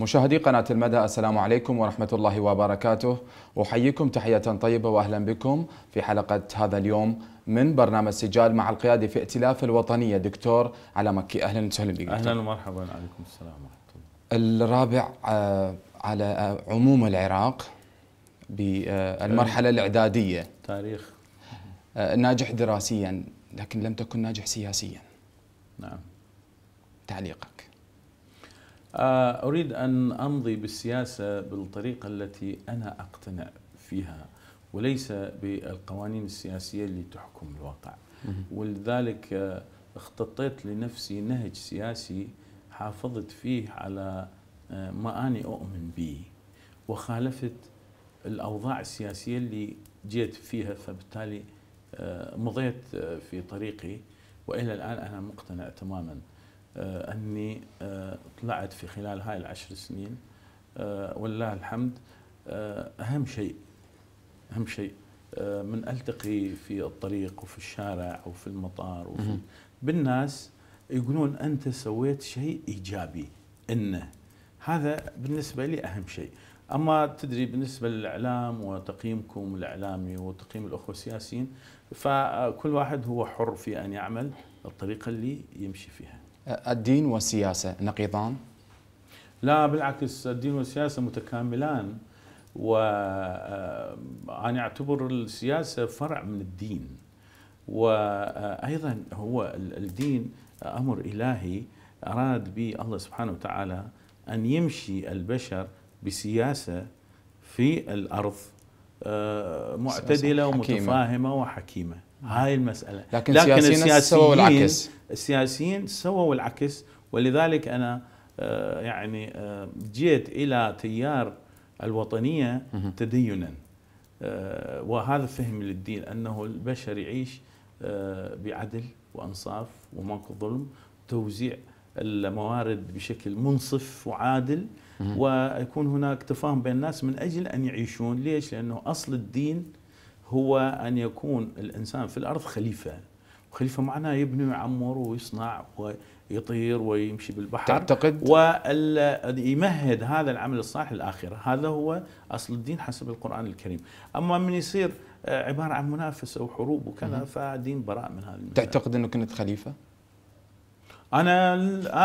مشاهدي قناة المدى السلام عليكم ورحمة الله وبركاته أحييكم تحية طيبة وأهلا بكم في حلقة هذا اليوم من برنامج سجال مع القيادي في ائتلاف الوطنية دكتور على مكي أهلا وسهلا بك أهلا ومرحبا عليكم السلام ورحمة الله الرابع آه، على آه، عموم العراق بالمرحلة الإعدادية تاريخ آه، ناجح دراسيا لكن لم تكن ناجح سياسيا نعم تعليقك آه، أريد أن أمضي بالسياسة بالطريقة التي أنا أقتنع فيها وليس بالقوانين السياسية اللي تحكم الواقع ولذلك آه، اختطيت لنفسي نهج سياسي حافظت فيه على آه، ما أنا أؤمن به وخالفت الأوضاع السياسية اللي جيت فيها فبالتالي مضيت في طريقي وإلى الآن أنا مقتنع تماما آه، أني آه، طلعت في خلال هاي العشر سنين آه، ولله الحمد أهم شيء أهم شيء من ألتقي في الطريق وفي الشارع وفي المطار وفي بالناس يقولون أنت سويت شيء إيجابي إنه هذا بالنسبة لي أهم شيء اما تدري بالنسبه للاعلام وتقييمكم الاعلامي وتقييم الاخوه السياسيين فكل واحد هو حر في ان يعمل الطريقه اللي يمشي فيها. الدين والسياسة نقيضان؟ لا بالعكس الدين والسياسة متكاملان وأنا آه، أعتبر السياسة فرع من الدين وأيضا آه، هو الدين أمر إلهي أراد به الله سبحانه وتعالى أن يمشي البشر بسياسة في الأرض آه، معتدلة ومتفاهمة وحكيمة هاي المساله لكن, لكن السياسيين سووا العكس السياسيين سووا العكس ولذلك انا آه، يعني آه، جيت الى تيار الوطنيه تدينا آه، وهذا فهم للدين انه البشر يعيش بعدل وانصاف وماكو ظلم توزيع الموارد بشكل منصف وعادل ويكون هناك تفاهم بين الناس من اجل ان يعيشون ليش لانه اصل الدين هو أن يكون الإنسان في الأرض خليفة خليفة معناه يبني ويعمر ويصنع ويطير ويمشي بالبحر تعتقد ويمهد هذا العمل الصالح للآخرة هذا هو أصل الدين حسب القرآن الكريم أما من يصير آه، عبارة عن منافسة وحروب وكذا فدين براء من هذا تعتقد أنه كنت خليفة؟ أنا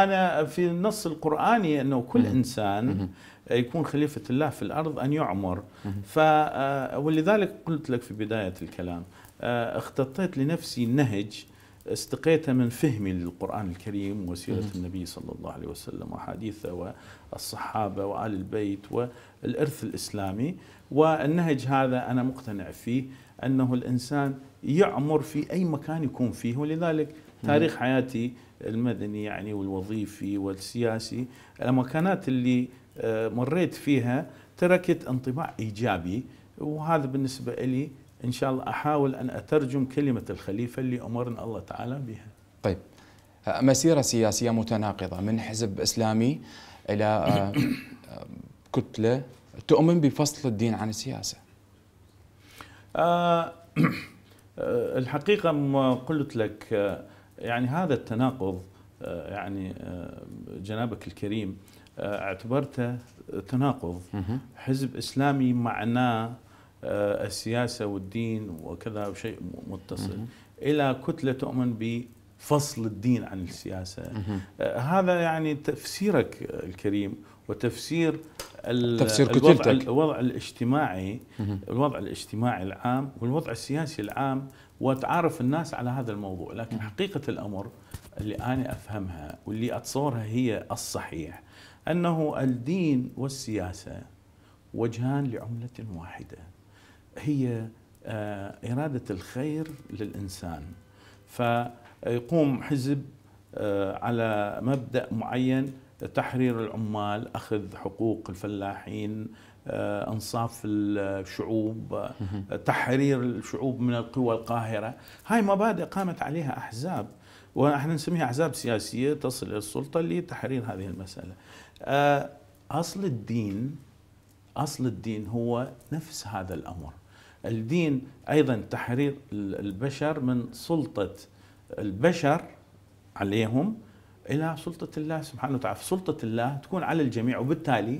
أنا في النص القرآني أنه كل إنسان يكون خليفة الله في الأرض أن يعمر ف آه، ولذلك قلت لك في بداية الكلام آه، اختطيت لنفسي نهج استقيته من فهمي للقرآن الكريم وسيرة النبي صلى الله عليه وسلم وحديثه والصحابة وآل البيت والإرث الإسلامي والنهج هذا أنا مقتنع فيه أنه الإنسان يعمر في أي مكان يكون فيه ولذلك تاريخ حياتي المدني يعني والوظيفي والسياسي المكانات اللي آه، مريت فيها تركت انطباع ايجابي وهذا بالنسبه لي ان شاء الله احاول ان اترجم كلمه الخليفه اللي امرنا الله تعالى بها. طيب آه، مسيره سياسيه متناقضه من حزب اسلامي الى آه، كتله تؤمن بفصل الدين عن السياسه. الحقيقه ما قلت لك يعني هذا التناقض يعني جنابك الكريم آه، اعتبرته تناقض حزب اسلامي معناه آه، السياسه والدين وكذا شيء متصل الى كتله تؤمن بفصل الدين عن السياسه آه، هذا يعني تفسيرك الكريم وتفسير تفسير الوضع, الوضع الاجتماعي الوضع الاجتماعي العام والوضع السياسي العام وتعرف الناس على هذا الموضوع لكن حقيقه الامر اللي انا افهمها واللي اتصورها هي الصحيح انه الدين والسياسه وجهان لعمله واحده هي آه، اراده الخير للانسان فيقوم حزب آه، على مبدا معين تحرير العمال اخذ حقوق الفلاحين آه، انصاف الشعوب تحرير الشعوب من القوى القاهره هاي مبادئ قامت عليها احزاب ونحن نسميها احزاب سياسيه تصل الى السلطه لتحرير هذه المساله. آه، اصل الدين اصل الدين هو نفس هذا الامر. الدين ايضا تحرير البشر من سلطه البشر عليهم الى سلطه الله سبحانه وتعالى، سلطه الله تكون على الجميع وبالتالي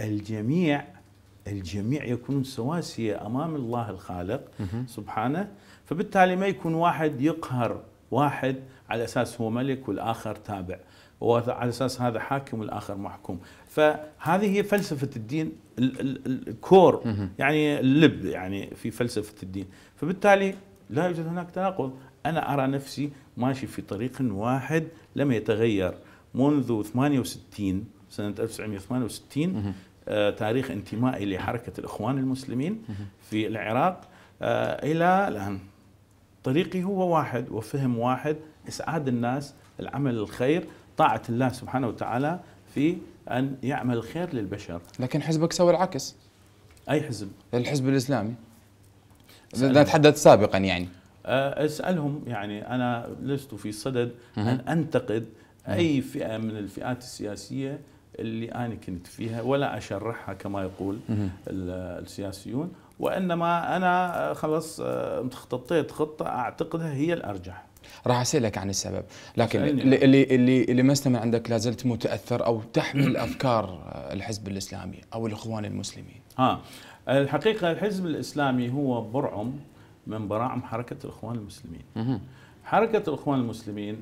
الجميع الجميع يكونون سواسيه امام الله الخالق سبحانه، فبالتالي ما يكون واحد يقهر واحد على اساس هو ملك والاخر تابع وعلى اساس هذا حاكم والاخر محكوم فهذه هي فلسفه الدين الكور يعني اللب يعني في فلسفه الدين فبالتالي لا يوجد هناك تناقض انا ارى نفسي ماشي في طريق واحد لم يتغير منذ 68 سنه 1968 آه تاريخ انتمائي لحركه الاخوان المسلمين في العراق آه الى الان طريقي هو واحد وفهم واحد إسعاد الناس العمل الخير طاعة الله سبحانه وتعالى في أن يعمل الخير للبشر لكن حزبك سوى العكس أي حزب؟ الحزب الإسلامي تحدث سابقا يعني أه، اسالهم يعني انا لست في صدد ان انتقد اي فئه من الفئات السياسيه اللي انا كنت فيها ولا اشرحها كما يقول السياسيون وانما انا آه، خلاص آه، خططت خطه اعتقدها هي الارجح راح اسالك عن السبب لكن اللي اللي اللي ما استمع عندك لا زلت متاثر او تحمل افكار آه، الحزب الاسلامي او الاخوان المسلمين ها الحقيقه الحزب الاسلامي هو برعم من براعم حركه الاخوان المسلمين حركه الاخوان المسلمين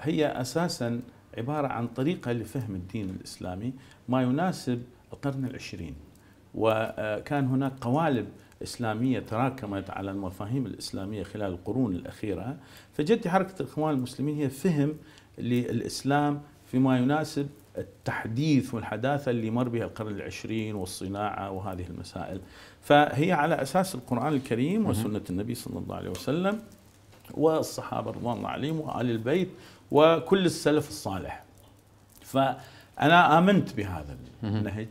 هي اساسا عباره عن طريقه لفهم الدين الاسلامي ما يناسب القرن العشرين وكان هناك قوالب إسلامية تراكمت على المفاهيم الإسلامية خلال القرون الأخيرة فجدت حركة الإخوان المسلمين هي فهم للإسلام فيما يناسب التحديث والحداثة اللي مر بها القرن العشرين والصناعة وهذه المسائل فهي على أساس القرآن الكريم وسنة النبي صلى الله عليه وسلم والصحابة رضوان الله عليهم وآل البيت وكل السلف الصالح فأنا آمنت بهذا النهج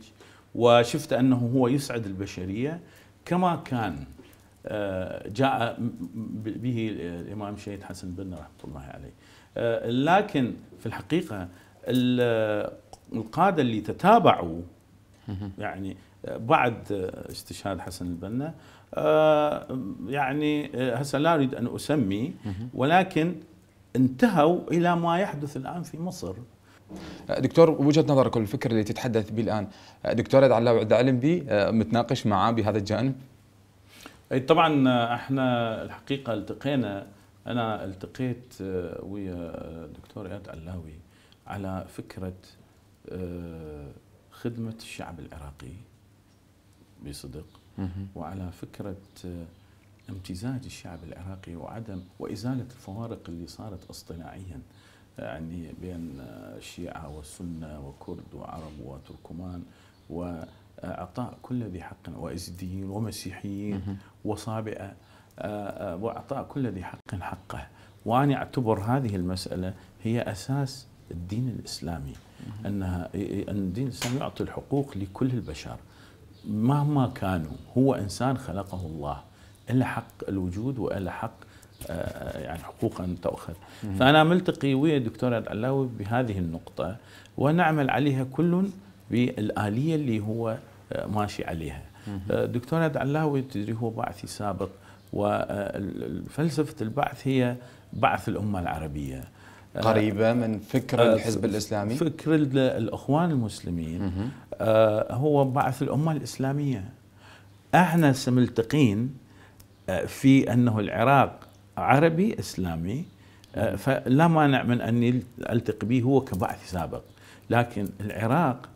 وشفت انه هو يسعد البشريه كما كان آه، جاء به الامام الشهيد حسن بن رحمه الله عليه آه، لكن في الحقيقه القاده اللي تتابعوا يعني آه، بعد استشهاد حسن البنا يعني هسه لا اريد ان اسمي ولكن انتهوا الى ما يحدث الان في مصر أه، دكتور وجهه نظرك الفكر اللي تتحدث به الان أه، دكتور علاوي عدا علم بي أه، متناقش معاه بهذا الجانب اي طبعا احنا الحقيقه التقينا انا التقيت ويا الدكتور اياد علاوي على فكره خدمه الشعب العراقي بصدق وعلى فكره امتزاج الشعب العراقي وعدم وازاله الفوارق اللي صارت اصطناعيا يعني بين الشيعة والسنة وكرد وعرب وتركمان وأعطاء كل ذي حق وإزديين ومسيحيين وصابئة آه، آه، وأعطاء كل ذي حق حقه وأنا أعتبر هذه المسألة هي أساس الدين الإسلامي أنها أن الدين الإسلامي يعطي الحقوق لكل البشر مهما كانوا هو إنسان خلقه الله إلا حق الوجود وإلا حق آه، يعني حقوقا تؤخذ فأنا ملتقي ويا الدكتور العلاوي بهذه النقطة ونعمل عليها كل بالآلية اللي هو آه، ماشي عليها آه، دكتور العلاوي تدري هو بعثي سابق وفلسفة البعث هي بعث الأمة العربية قريبة من فكر الحزب الإسلامي فكر الأخوان المسلمين هو بعث الأمة الإسلامية احنا سملتقين في أنه العراق عربي اسلامي آه، فلا مانع من اني التقي به هو كبعث سابق لكن العراق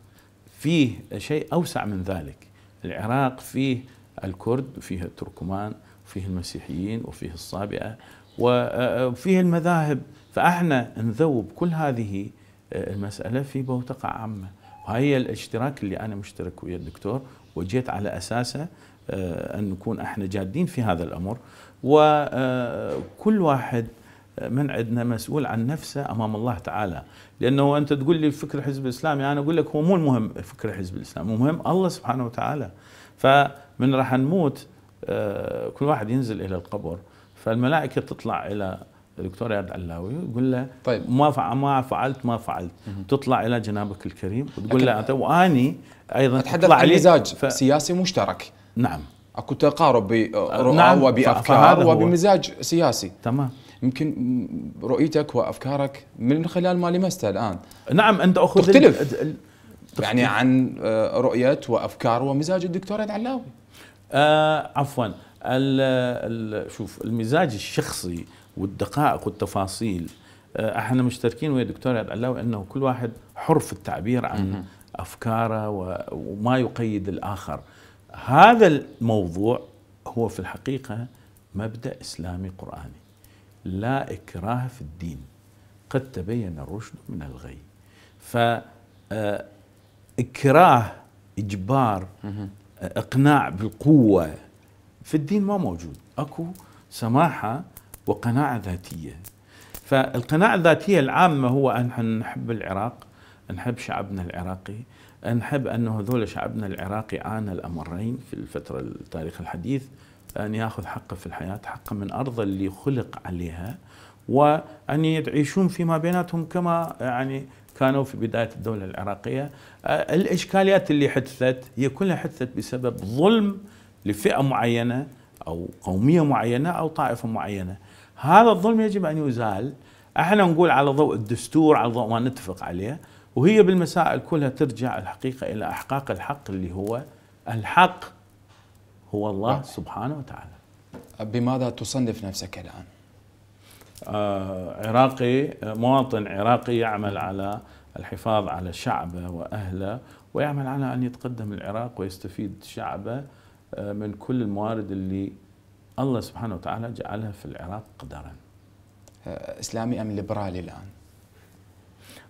فيه شيء اوسع من ذلك العراق فيه الكرد وفيه التركمان وفيه المسيحيين وفيه الصابئه وفيه آه، آه، المذاهب فاحنا نذوب كل هذه المساله في بوتقه عامه وهي الاشتراك اللي انا مشترك ويا الدكتور وجيت على اساسه ان نكون احنا جادين في هذا الامر وكل آه، واحد آه، من عندنا مسؤول عن نفسه امام الله تعالى لانه انت تقول لي فكر حزب الاسلامي يعني انا اقول لك هو مو المهم فكر حزب الاسلام المهم الله سبحانه وتعالى فمن راح نموت آه، كل واحد ينزل الى القبر فالملائكه تطلع الى الدكتور اياد علاوي يقول له طيب ما فع ما فعلت ما فعلت تطلع الى جنابك الكريم وتقول له انت واني ايضا اتحدث عن مزاج ف... سياسي مشترك نعم اكو تقارب برؤى آه، نعم. وبافكار وبمزاج سياسي تمام يمكن رؤيتك وافكارك من خلال ما لمسته الان نعم انت اخذ تختلف الـ الـ يعني عن آه، رؤيه وافكار ومزاج الدكتور العلاوي آه عفوا الـ شوف المزاج الشخصي والدقائق والتفاصيل آه احنا مشتركين ويا الدكتور العلاوي انه كل واحد حر في التعبير عن افكاره وما يقيد الاخر هذا الموضوع هو في الحقيقة مبدأ إسلامي قرآني لا إكراه في الدين قد تبين الرشد من الغي فإكراه آه، إجبار إقناع بالقوة في الدين ما موجود أكو سماحة وقناعة ذاتية فالقناعة الذاتية العامة هو أن نحب العراق نحب شعبنا العراقي نحب أن هذول شعبنا العراقي عانى الأمرين في الفترة التاريخ الحديث أن يأخذ حقه في الحياة حقه من أرض اللي خلق عليها وأن يعيشون فيما بيناتهم كما يعني كانوا في بداية الدولة العراقية الإشكاليات اللي حدثت هي كلها حدثت بسبب ظلم لفئة معينة أو قومية معينة أو طائفة معينة هذا الظلم يجب أن يزال احنا نقول على ضوء الدستور على ضوء ما نتفق عليه وهي بالمسائل كلها ترجع الحقيقة إلى إحقاق الحق اللي هو الحق هو الله نعم. سبحانه وتعالى بماذا تصنف نفسك الآن؟ آه عراقي مواطن عراقي يعمل على الحفاظ على شعبه وأهله ويعمل على أن يتقدم العراق ويستفيد شعبه آه، من كل الموارد اللي الله سبحانه وتعالى جعلها في العراق قدرا آه، إسلامي أم ليبرالي الآن؟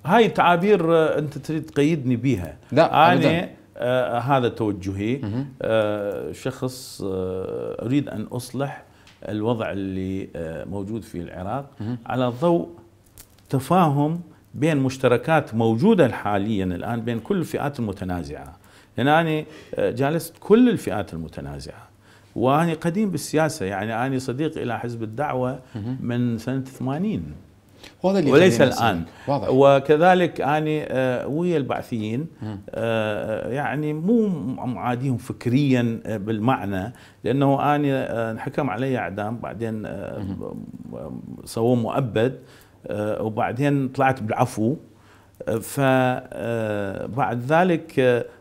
هاي تعابير آه، انت تريد تقيدني بيها لا انا آه هذا توجهي آه شخص آه اريد ان اصلح الوضع اللي آه موجود في العراق مه. على ضوء تفاهم بين مشتركات موجوده حاليا الان بين كل الفئات المتنازعه لان انا آه، جالست كل الفئات المتنازعه واني قديم بالسياسه يعني اني صديق الى حزب الدعوه من سنه 80 وهذا اللي وليس الان واضح. وكذلك اني آه، ويا البعثيين آه، يعني مو معاديهم فكريا آه، بالمعنى لانه اني انحكم علي اعدام بعدين سووه مؤبد وبعدين طلعت بالعفو فبعد ذلك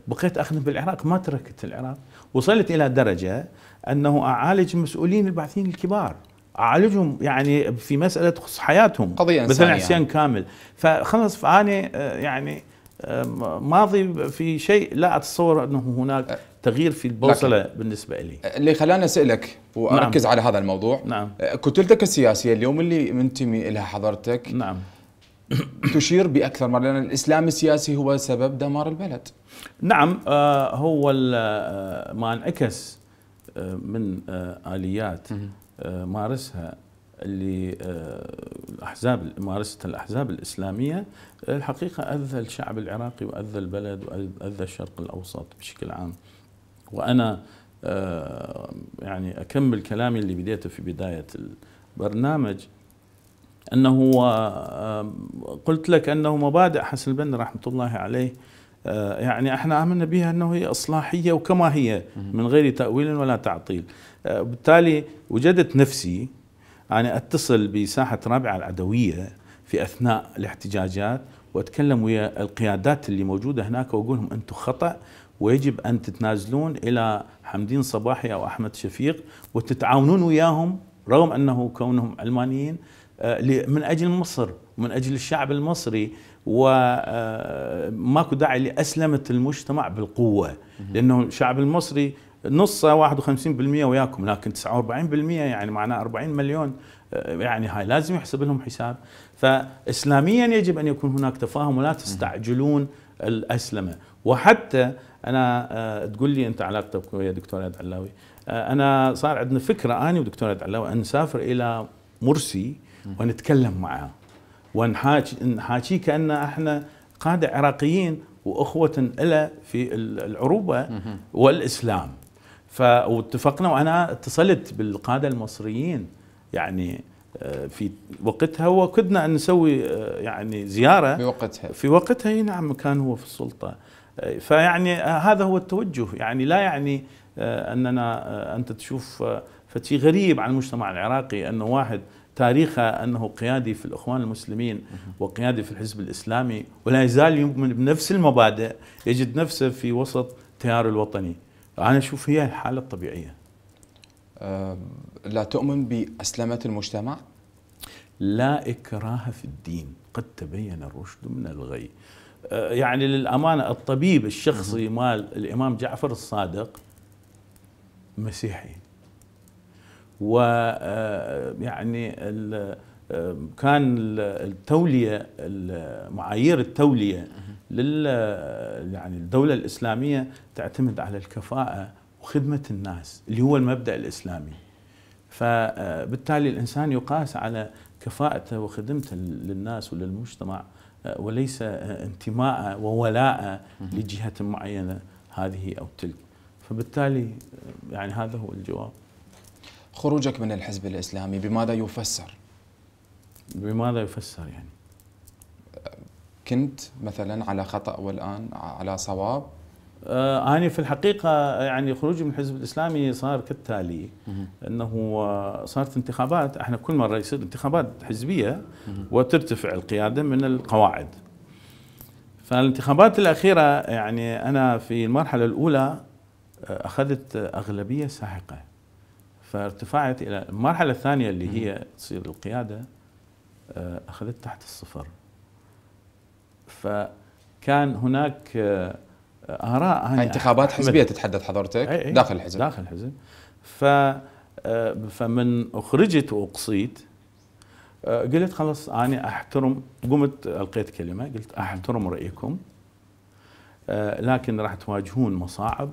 بقيت اخدم بالعراق ما تركت العراق وصلت الى درجه انه اعالج المسؤولين البعثيين الكبار اعالجهم يعني في مساله تخص حياتهم قضيه انسانيه مثلا حسين يعني. كامل فخلص فاني آه، يعني آه، ماضي في شيء لا اتصور انه هناك أه. تغيير في البوصله بالنسبه لي اللي خلاني اسالك واركز نعم. على هذا الموضوع نعم كتلتك السياسيه اليوم اللي منتمي لها حضرتك نعم تشير باكثر مره لان الاسلام السياسي هو سبب دمار البلد نعم هو ما انعكس من آليات آه، مارسها اللي آه، الاحزاب ممارسه الاحزاب الاسلاميه الحقيقه اذى الشعب العراقي واذى البلد واذى الشرق الاوسط بشكل عام. وانا آه، يعني اكمل كلامي اللي بديته في بدايه البرنامج انه قلت لك انه مبادئ حسن البنا رحمه الله عليه يعني احنا امنا بها انه هي اصلاحيه وكما هي من غير تاويل ولا تعطيل آه، وبالتالي وجدت نفسي يعني أتصل بساحة رابعة العدوية في أثناء الاحتجاجات وأتكلم ويا القيادات اللي موجودة هناك وأقول لهم أنتم خطأ ويجب أن تتنازلون إلى حمدين صباحي أو أحمد شفيق وتتعاونون وياهم رغم أنه كونهم علمانيين آه، من أجل مصر ومن أجل الشعب المصري وماكو آه، داعي لأسلمة المجتمع بالقوة لأنه الشعب المصري نص 51% وياكم لكن 49% يعني معناه 40 مليون آه، يعني هاي لازم يحسب لهم حساب فاسلاميا يجب ان يكون هناك تفاهم ولا تستعجلون الاسلمه وحتى انا آه، تقول لي انت علاقتك ويا دكتور يد علاوي آه، انا صار عندنا فكره اني ودكتور يد علاوي ان نسافر الى مرسي ونتكلم معاه ونحاكي كان احنا قاده عراقيين واخوه له في العروبه والاسلام فاتفقنا وانا اتصلت بالقاده المصريين يعني آه، في وقتها وكدنا ان نسوي آه، يعني زياره في وقتها في وقتها اي نعم كان هو في السلطه آه، فيعني هذا هو التوجه يعني لا يعني اننا انت تشوف فشيء غريب عن المجتمع العراقي انه واحد تاريخه انه قيادي في الاخوان المسلمين وقيادي في الحزب الاسلامي ولا يزال يؤمن بنفس المبادئ يجد نفسه في وسط التيار الوطني انا اشوف هي الحاله الطبيعيه لا تؤمن باسلمه المجتمع لا اكراه في الدين قد تبين الرشد من الغي آه، يعني للامانه الطبيب الشخصي مال الامام جعفر الصادق مسيحي و آه، يعني كان التوليه معايير التوليه لل يعني الدولة الإسلامية تعتمد على الكفاءة وخدمة الناس اللي هو المبدأ الإسلامي فبالتالي آه، الإنسان يقاس على كفاءته وخدمته للناس وللمجتمع آه، وليس آه، انتماءه وولاءه لجهة معينة هذه أو تلك فبالتالي يعني هذا هو الجواب خروجك من الحزب الإسلامي بماذا يفسر؟ بماذا يفسر يعني؟ كنت مثلا على خطا والان على صواب؟ آه أنا في الحقيقة يعني خروجي من الحزب الإسلامي صار كالتالي أنه صارت انتخابات احنا كل مرة يصير انتخابات حزبية وترتفع القيادة من القواعد فالانتخابات الأخيرة يعني أنا في المرحلة الأولى آه، أخذت أغلبية ساحقة فارتفعت إلى المرحلة الثانية اللي هي تصير القيادة آه، أخذت تحت الصفر فكان هناك آه، اراء عن انتخابات حزبيه تتحدث حضرتك أي أي داخل الحزب داخل الحزب ف آه، فمن اخرجت واقصيت آه، قلت خلاص انا احترم قمت القيت كلمه قلت احترم رايكم لكن راح تواجهون مصاعب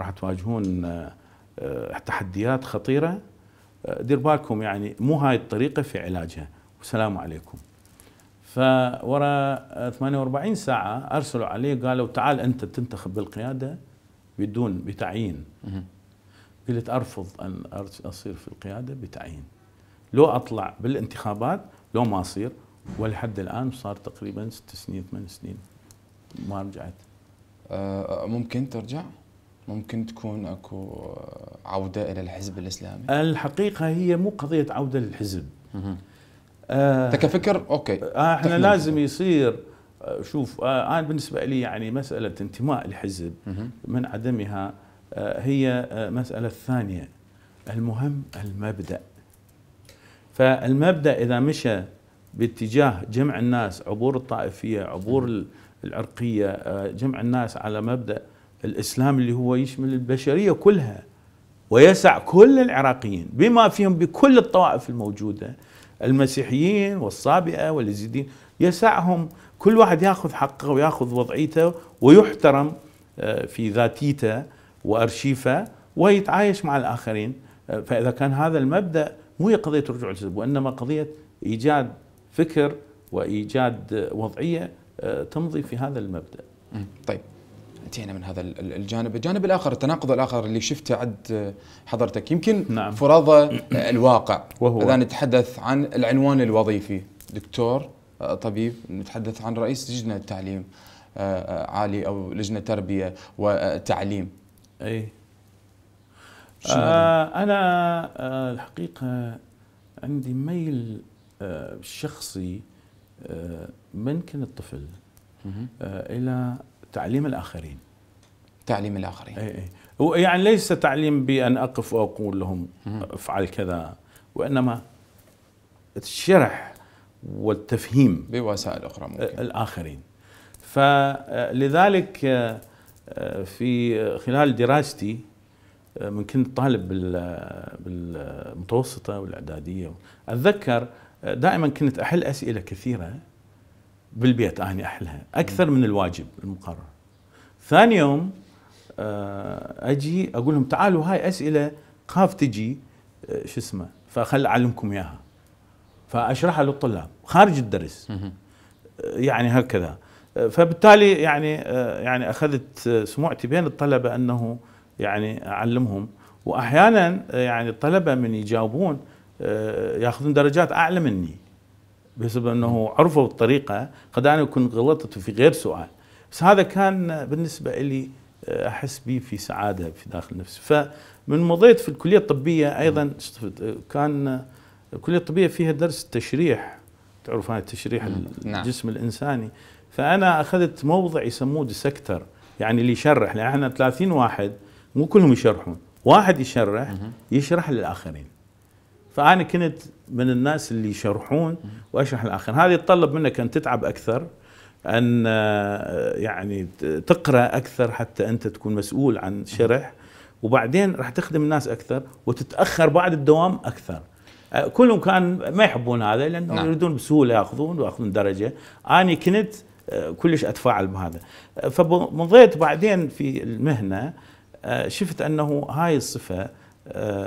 راح تواجهون تحديات خطيره دير بالكم يعني مو هاي الطريقه في علاجها والسلام عليكم فورا 48 ساعة أرسلوا عليه قالوا تعال أنت تنتخب بالقيادة بدون بتعيين قلت أرفض أن أصير في القيادة بتعيين لو أطلع بالانتخابات لو ما أصير ولحد الآن صار تقريبا ست سنين ثمان سنين ما رجعت آه، ممكن ترجع؟ ممكن تكون اكو عوده الى الحزب الاسلامي؟ الحقيقه هي مو قضيه عوده للحزب آه كفكر اوكي آه احنا تحمل. لازم يصير آه، شوف آه انا بالنسبه لي يعني مساله انتماء الحزب من عدمها آه هي آه مساله ثانيه المهم المبدا فالمبدا اذا مشى باتجاه جمع الناس عبور الطائفيه عبور العرقيه آه، جمع الناس على مبدا الاسلام اللي هو يشمل البشريه كلها ويسع كل العراقيين بما فيهم بكل الطوائف الموجوده المسيحيين والصابئه واليزيديين يسعهم كل واحد ياخذ حقه وياخذ وضعيته ويحترم آه، في ذاتيته وارشيفه ويتعايش مع الاخرين آه، فاذا كان هذا المبدا مو هي قضيه رجوع الحزب وانما قضيه ايجاد فكر وايجاد وضعيه آه، تمضي في هذا المبدا. طيب انتهينا من هذا الجانب، الجانب الاخر التناقض الاخر اللي شفته عند آه، حضرتك يمكن نعم. فرض آه، الواقع وهو اذا نتحدث عن العنوان الوظيفي دكتور آه، طبيب نتحدث عن رئيس لجنه التعليم عالي او لجنه تربيه وتعليم. اي آه انا آه الحقيقه عندي ميل آه شخصي من كان الطفل الى تعليم الآخرين تعليم الآخرين أي أي. هو يعني ليس تعليم بأن أقف وأقول لهم افعل كذا وإنما الشرح والتفهيم بوسائل أخرى ممكن الآخرين فلذلك في خلال دراستي من كنت طالب بالمتوسطة والإعدادية أتذكر دائما كنت أحل أسئلة كثيرة بالبيت أنا أحلها أكثر من الواجب المقرر ثاني يوم آه، أجي أقول لهم تعالوا هاي أسئلة خاف تجي آه، شو اسمه فخل أعلمكم إياها فأشرحها للطلاب خارج الدرس آه، يعني هكذا فبالتالي يعني يعني اخذت سمعتي بين الطلبه انه يعني اعلمهم واحيانا يعني الطلبه من يجاوبون ياخذون درجات اعلى مني بسبب انه عرفوا الطريقه قد انا كنت غلطت في غير سؤال بس هذا كان بالنسبه لي آه، احس به في سعاده في داخل نفسي فمن مضيت في الكليه الطبيه ايضا آه، كان آه، الكليه الطبيه فيها درس التشريح تعرف هاي التشريح نعم. الجسم الانساني فانا اخذت موضع يسموه ديسكتر يعني اللي يشرح لان احنا 30 واحد مو كلهم يشرحون واحد يشرح يشرح للاخرين فانا كنت من الناس اللي يشرحون واشرح الاخر هذا يتطلب منك ان تتعب اكثر ان آه، يعني تقرا اكثر حتى انت تكون مسؤول عن شرح وبعدين راح تخدم الناس اكثر وتتاخر بعد الدوام اكثر آه، كلهم كان ما يحبون هذا لانه نعم. يريدون بسهوله ياخذون وياخذون درجه انا كنت آه، كلش اتفاعل بهذا فمضيت بعدين في المهنه شفت انه هاي الصفه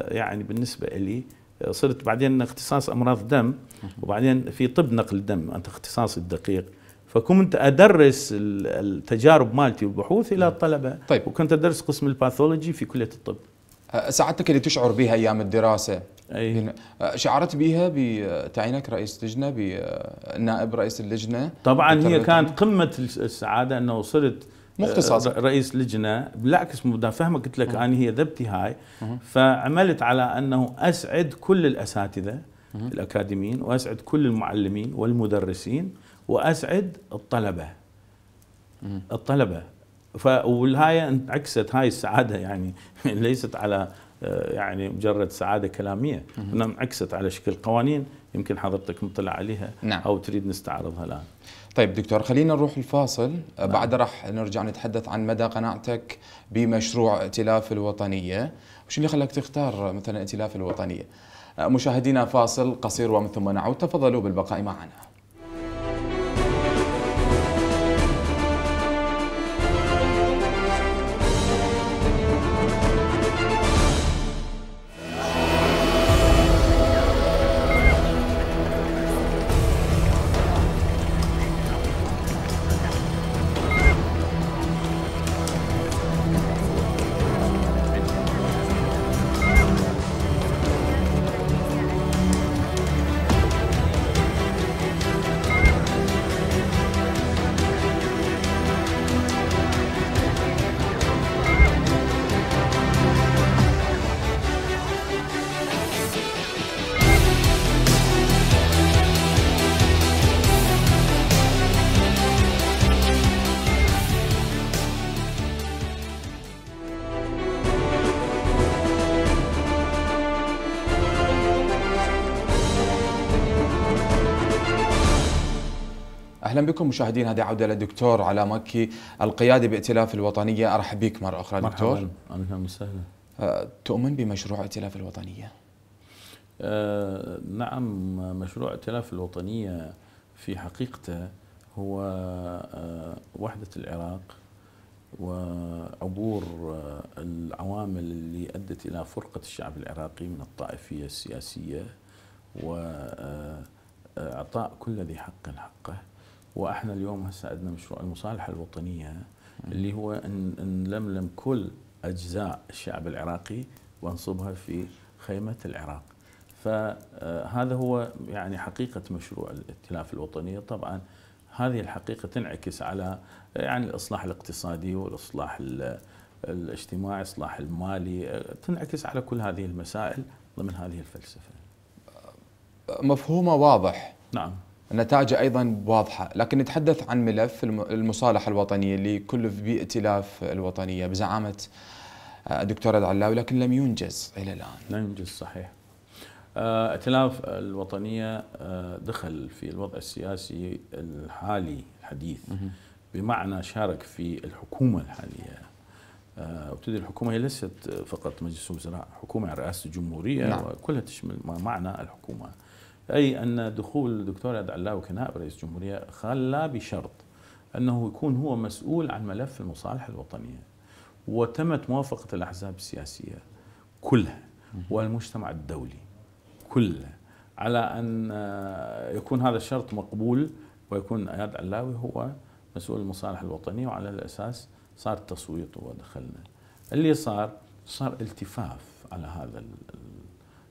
يعني بالنسبه لي صرت بعدين اختصاص امراض دم وبعدين في طب نقل الدم انت اختصاصي الدقيق فكنت ادرس التجارب مالتي والبحوث الى الطلبه طيب. وكنت ادرس قسم الباثولوجي في كليه الطب سعادتك اللي تشعر بها ايام الدراسه أي. شعرت بها بتعيينك رئيس لجنه بنائب رئيس اللجنه طبعا هي كانت قمه السعاده انه صرت مختصر آه، رئيس لجنه بالعكس مدام فهمك قلت لك انا هي ذبتي هاي فعملت على انه اسعد كل الاساتذه الاكاديميين واسعد كل المعلمين والمدرسين واسعد الطلبه الطلبه فالهاي انعكست هاي السعاده يعني ليست على آه، يعني مجرد سعاده كلاميه انما انعكست على شكل قوانين يمكن حضرتك مطلع عليها نعم. او تريد نستعرضها الان طيب دكتور خلينا نروح الفاصل نعم. بعد راح نرجع نتحدث عن مدى قناعتك بمشروع ائتلاف الوطنية وش اللي خلاك تختار مثلا ائتلاف الوطنية آه، مشاهدينا فاصل قصير ومن ثم نعود تفضلوا بالبقاء معنا بكم مشاهدين هذه عوده للدكتور علاء مكي القيادي بائتلاف الوطنيه ارحب بك مره اخرى مرحبا. دكتور اهلا وسهلا آه، تؤمن بمشروع ائتلاف الوطنيه؟ أه نعم مشروع ائتلاف الوطنيه في حقيقته هو أه وحده العراق وعبور آه، العوامل اللي ادت الى فرقه الشعب العراقي من الطائفيه السياسيه و آه، اعطاء كل ذي حق حقه واحنا اليوم هسه عندنا مشروع المصالحه الوطنيه اللي هو ان نلملم كل اجزاء الشعب العراقي وانصبها في خيمه العراق. فهذا آه، هو يعني حقيقه مشروع الائتلاف الوطني طبعا هذه الحقيقه تنعكس على آه، يعني الاصلاح الاقتصادي والاصلاح الاجتماعي، الاصلاح المالي، آه، تنعكس على كل هذه المسائل ضمن هذه الفلسفه. مفهومه واضح. نعم. نتائجه ايضا واضحه، لكن نتحدث عن ملف المصالحه الوطنيه اللي كلف بائتلاف الوطنيه بزعامه آه، الدكتور العلاوي لكن لم ينجز الى الان. لم ينجز صحيح. آه، ائتلاف الوطنيه آه، دخل في الوضع السياسي الحالي الحديث بمعنى شارك في الحكومه الحاليه وتدري الحكومه هي ليست فقط مجلس وزراء، حكومه رئاسه الجمهوريه نعم. وكلها تشمل معنى الحكومه. أي أن دخول الدكتور علاوي كنائب رئيس الجمهورية خلا بشرط أنه يكون هو مسؤول عن ملف المصالح الوطنية وتمت موافقة الأحزاب السياسية كلها والمجتمع الدولي كله على أن يكون هذا الشرط مقبول ويكون اياد علاوي هو مسؤول المصالح الوطنيه وعلى الاساس صار التصويت ودخلنا اللي صار صار التفاف على هذا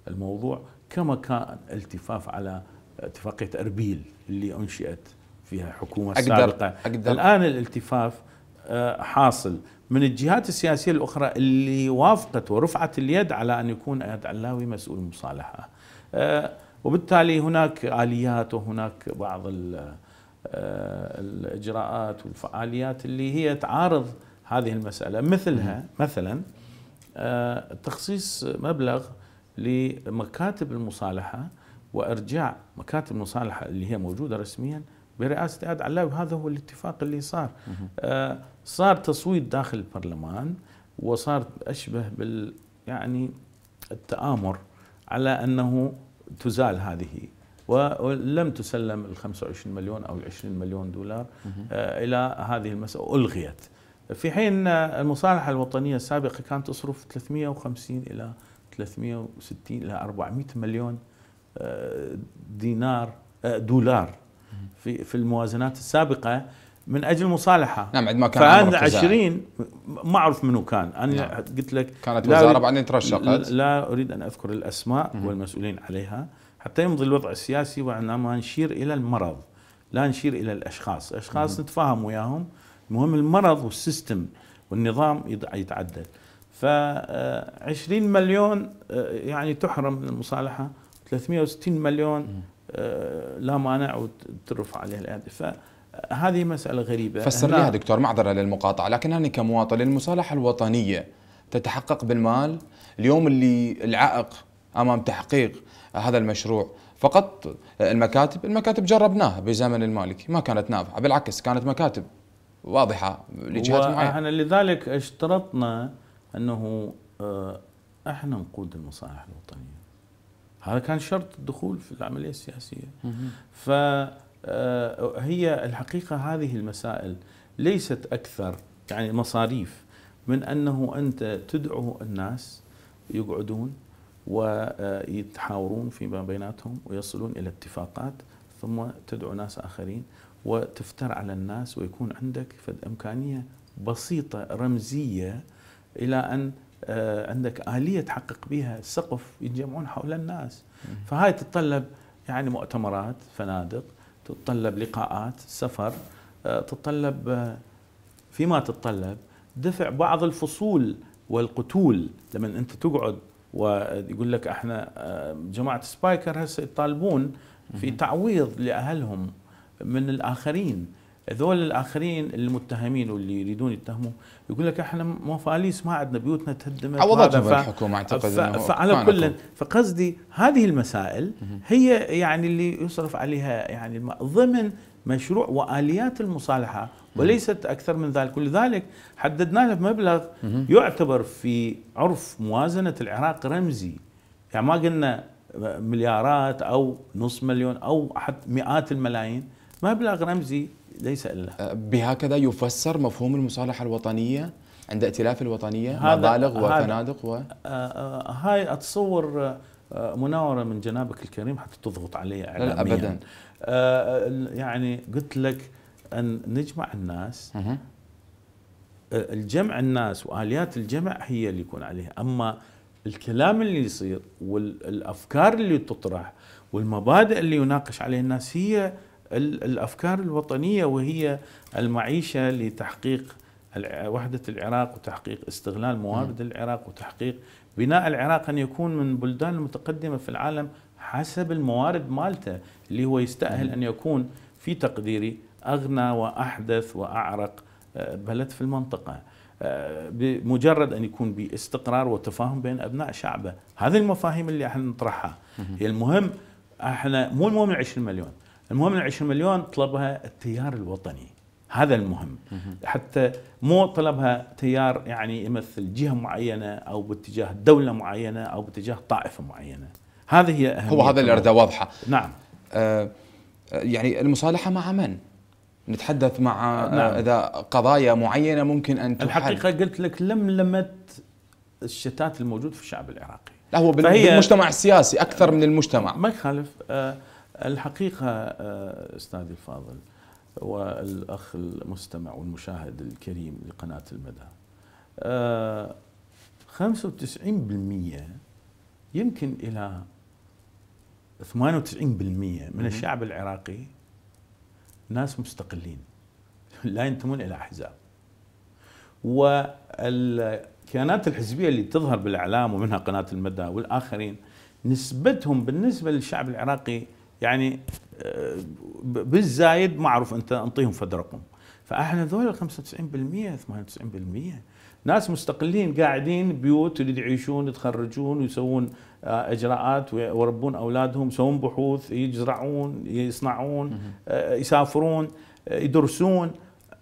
الموضوع كما كان التفاف على اتفاقية أربيل اللي أنشئت فيها حكومة أقدر سابقة أقدر الآن الالتفاف آه، حاصل من الجهات السياسية الأخرى اللي وافقت ورفعت اليد على أن يكون أياد علاوي مسؤول مصالحة آه، وبالتالي هناك آليات وهناك بعض آه، الإجراءات والفعاليات اللي هي تعارض هذه المسألة مثلها مثلا تخصيص مبلغ لمكاتب المصالحة وإرجاع مكاتب المصالحة اللي هي موجودة رسميا برئاسة عاد علاوي وهذا هو الاتفاق اللي صار آه، صار تصويت داخل البرلمان وصار أشبه بال يعني التآمر على أنه تزال هذه ولم تسلم ال 25 مليون أو ال 20 مليون دولار آه إلى هذه المسألة ألغيت في حين المصالحة الوطنية السابقة كانت تصرف 350 إلى 360 الى 400 مليون آه، دينار آه، دولار في في الموازنات السابقه من اجل مصالحه نعم عندما كان فعن 20 ما اعرف منو كان انا نعم. قلت لك كانت وزاره بعدين ترشقت لا اريد ان اذكر الاسماء والمسؤولين عليها حتى يمضي الوضع السياسي وانما نشير الى المرض لا نشير الى الاشخاص، اشخاص نتفاهم وياهم المهم المرض والسيستم والنظام يتعدل ف 20 مليون آه، يعني تحرم من المصالحه 360 مليون آه، لا مانع وترفع عليها الايادي فهذه مساله غريبه فسر لها دكتور معذره للمقاطعه لكن انا كمواطن المصالحه الوطنيه تتحقق بالمال اليوم اللي العائق امام تحقيق هذا المشروع فقط آه، المكاتب المكاتب جربناها بزمن المالكي ما كانت نافعه بالعكس كانت مكاتب واضحه لجهات معينه لذلك اشترطنا انه آه، احنا نقود المصالح الوطنيه هذا كان شرط الدخول في العمليه السياسيه فهي آه، الحقيقه هذه المسائل ليست اكثر يعني مصاريف من انه انت تدعو الناس يقعدون ويتحاورون فيما بيناتهم ويصلون الى اتفاقات ثم تدعو ناس اخرين وتفتر على الناس ويكون عندك فد امكانيه بسيطه رمزيه الى ان آه، عندك اليه تحقق بها السقف يتجمعون حول الناس فهاي تتطلب يعني مؤتمرات فنادق تتطلب لقاءات سفر آه، تتطلب آه، فيما تتطلب دفع بعض الفصول والقتول لما انت تقعد ويقول لك احنا جماعه سبايكر هسه يطالبون في تعويض لاهلهم من الاخرين هذول الاخرين المتهمين واللي يريدون يتهموا يقول لك احنا مفاليس ما عندنا بيوتنا تهدمت عوضتهم ف... الحكومه اعتقد ف... فعلى كل فقصدي هذه المسائل هي يعني اللي يصرف عليها يعني ضمن مشروع واليات المصالحه وليست اكثر من ذلك ولذلك حددنا له مبلغ يعتبر في عرف موازنه العراق رمزي يعني ما قلنا مليارات او نص مليون او حتى مئات الملايين مبلغ رمزي ليس إلا أه، بهكذا يفسر مفهوم المصالحة الوطنية عند ائتلاف الوطنية مبالغ وفنادق و أه، أه، هاي أتصور مناورة من جنابك الكريم حتى تضغط علي إعلاميا لا أبدا يعني قلت لك أن نجمع الناس الجمع الناس واليات الجمع هي اللي يكون عليها اما الكلام اللي يصير والافكار اللي تطرح والمبادئ اللي يناقش عليها الناس هي الافكار الوطنيه وهي المعيشه لتحقيق وحده العراق وتحقيق استغلال موارد العراق وتحقيق بناء العراق ان يكون من البلدان المتقدمه في العالم حسب الموارد مالته اللي هو يستاهل ان يكون في تقديري اغنى واحدث واعرق آه، بلد في المنطقه آه، بمجرد ان يكون باستقرار وتفاهم بين ابناء شعبه، هذه المفاهيم اللي احنا نطرحها هي المهم احنا مو المهم 20 مليون، المهم ال 20 مليون طلبها التيار الوطني هذا المهم حتى مو طلبها تيار يعني يمثل جهه معينه او باتجاه دوله معينه او باتجاه طائفه معينه هذه هي أهمية هو هذا اللي الاراده واضحه نعم آه،, آه يعني المصالحه مع من؟ نتحدث مع آه، نعم. اذا قضايا معينه ممكن ان تحل الحقيقه قلت لك لمت الشتات الموجود في الشعب العراقي لا هو بالمجتمع السياسي اكثر آه، من المجتمع ما يخالف آه الحقيقة آه، أستاذي الفاضل والأخ المستمع والمشاهد الكريم لقناة المدى 95% آه، يمكن إلى 98% من الشعب العراقي ناس مستقلين لا ينتمون إلى أحزاب والكيانات الحزبية اللي تظهر بالإعلام ومنها قناة المدى والآخرين نسبتهم بالنسبة للشعب العراقي يعني آه، بالزايد ما اعرف انت انطيهم فد رقم فاحنا ذول 95% 98% ناس مستقلين قاعدين بيوت يريد يعيشون يتخرجون ويسوون آه، اجراءات ويربون اولادهم يسوون بحوث يزرعون يصنعون آه، يسافرون يدرسون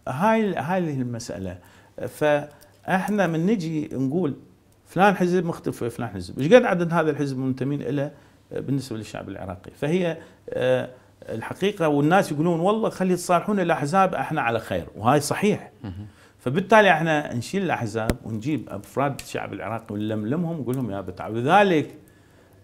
هاي هاي المساله فاحنا من نجي نقول فلان حزب مختلف فلان حزب ايش قد عدد هذا الحزب منتمين له بالنسبه للشعب العراقي فهي آه، الحقيقه والناس يقولون والله خلي تصالحون الاحزاب احنا على خير وهاي صحيح فبالتالي احنا نشيل الاحزاب ونجيب افراد الشعب العراقي ونلملمهم ونقول لهم يا بتاع لذلك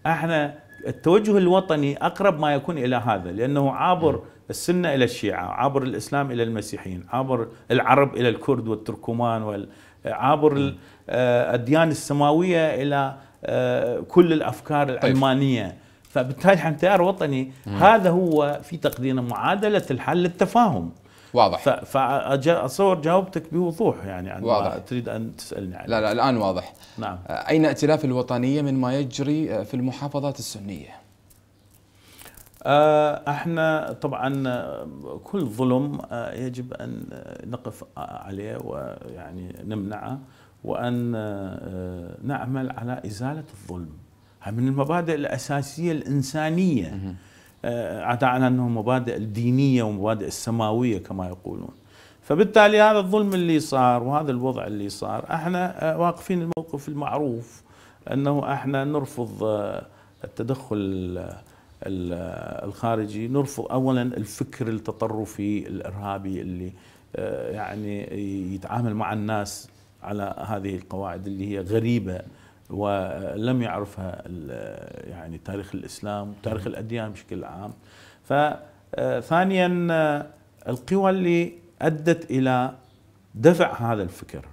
احنا التوجه الوطني اقرب ما يكون الى هذا لانه عابر السنه الى الشيعه، عابر الاسلام الى المسيحيين، عابر العرب الى الكرد والتركمان وعابر الاديان آه، السماويه الى آه، كل الافكار طيب. العلمانيه فبالتالي احنا تيار وطني هذا هو في تقديرنا معادله الحل التفاهم واضح فاتصور جاوبتك بوضوح يعني عن واضح. ما تريد ان تسالني عنه لا لا الان واضح نعم آه، اين ائتلاف الوطنيه من ما يجري آه، في المحافظات السنيه؟ احنا طبعا كل ظلم يجب ان نقف عليه ويعني نمنعه وأن آه، نعمل على إزالة الظلم من المبادئ الأساسية الإنسانية آه، عدا عن أنه مبادئ الدينية ومبادئ السماوية كما يقولون فبالتالي هذا الظلم اللي صار وهذا الوضع اللي صار احنا آه، واقفين الموقف المعروف انه احنا نرفض التدخل الخارجي نرفض اولا الفكر التطرفي الارهابي اللي يعني يتعامل مع الناس على هذه القواعد اللي هي غريبه ولم يعرفها يعني تاريخ الاسلام وتاريخ الاديان بشكل عام فثانيا آه، آه، القوى اللي ادت الى دفع هذا الفكر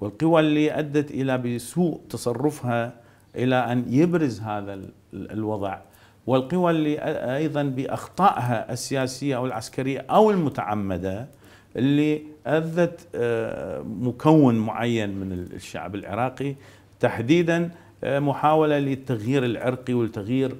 والقوى اللي ادت الى بسوء تصرفها الى ان يبرز هذا الوضع والقوى اللي ايضا باخطائها السياسيه او العسكريه او المتعمده اللي اذت آه، مكون معين من الشعب العراقي تحديدا آه، محاوله للتغيير العرقي والتغيير